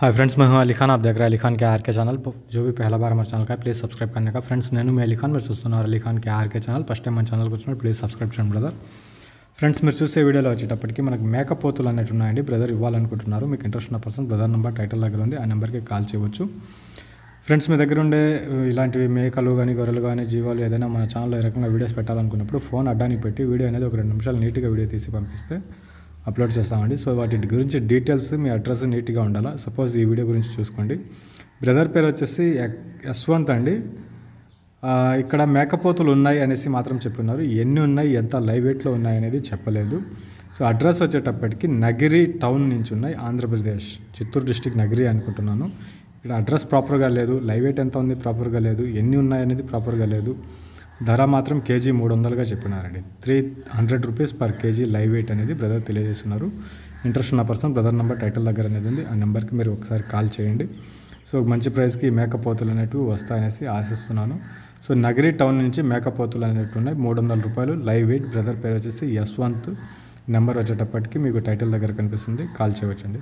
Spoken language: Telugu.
హాయ్ ఫ్రెండ్స్ మేము हूं अली దగ్గర आप కే ఆర్కే ఛానల్ अली खान के आर के चैनल जो भी पहला बार हमारे चैनल నేను మీ అలీ ఖాన్ మీరు చూస్తున్నారు అలీ కే ఆర్కే ఛానల్ ఫస్ట్ టైం మన ఛానల్కి వచ్చినప్పుడు ప్లీజ్ సబ్స్క్రైబ్ చేయండి బ్రదర్ ఫ్రెండ్స్ మీరు చూసే వీడియోలో వచ్చేటప్పటికి మనకు మేకపోతులు అనేవి ఉన్నాయండి బ్రదర్ ఇవ్వాలనుకుంటున్నారు మీకు ఇంట్రెస్ట్ ఉన్న పర్సన్ బ్రదర్ నెంబర్ టైటిల్ దగ్గర ఉంది ఆ నెంబర్కి కాల్ చేయవచ్చు ఫ్రెండ్స్ మీ దగ్గర ఉండే ఇలాంటివి మేకలు కానీ గొర్రెలు కానీ జీవాలు ఏదైనా మన ఛానల్లో ఏ రకంగా వీడియోస్ పెట్టాలనుకున్నప్పుడు ఫోన్ అడ్డానికి పెట్టి వీడియో అనేది ఒక రెండు నిమిషాలు నీట్గా వీడియో తీసి పంపిస్తే అప్లోడ్ చేస్తామండి సో వాటి గురించి డీటెయిల్స్ మీ అడ్రస్ నీట్గా ఉండాలా సపోజ్ ఈ వీడియో గురించి చూసుకోండి బ్రదర్ పేరు వచ్చేసి యశ్వంత్ అండి ఇక్కడ మేకపోతులు ఉన్నాయి అనేసి మాత్రం చెప్పున్నారు ఎన్ని ఉన్నాయి ఎంత లైవ్ వెయిట్లో ఉన్నాయి అనేది చెప్పలేదు సో అడ్రస్ వచ్చేటప్పటికి నగిరి టౌన్ నుంచి ఉన్నాయి ఆంధ్రప్రదేశ్ చిత్తూరు డిస్టిక్ నగిరి అనుకుంటున్నాను ఇక్కడ అడ్రస్ ప్రాపర్గా లేదు లైవ్ వెయిట్ ఎంత ఉంది ప్రాపర్గా లేదు ఎన్ని ఉన్నాయనేది ప్రాపర్గా లేదు ధర మాత్రం కేజీ మూడు వందలుగా చెప్పినారండి three hundred rupees per KG live weight అనేది బ్రదర్ తెలియజేస్తున్నారు ఇంట్రెస్ట్ ఉన్న పర్సన్ బ్రదర్ నెంబర్ టైటిల్ దగ్గర అనేది ఉంది ఆ నెంబర్కి మీరు ఒకసారి కాల్ చేయండి సో మంచి ప్రైస్కి మేకపోతులు అనేటివి వస్తాయనేసి ఆశిస్తున్నాను సో నగరీ టౌన్ నుంచి మేకపోతులు అనేటివి ఉన్నాయి మూడు వందల రూపాయలు లైవ్ వెయిట్ బ్రదర్ పేరు వచ్చేసి యశ్వంత్ నెంబర్ వచ్చేటప్పటికి మీకు టైటిల్ దగ్గర కనిపిస్తుంది కాల్ చేయవచ్చండి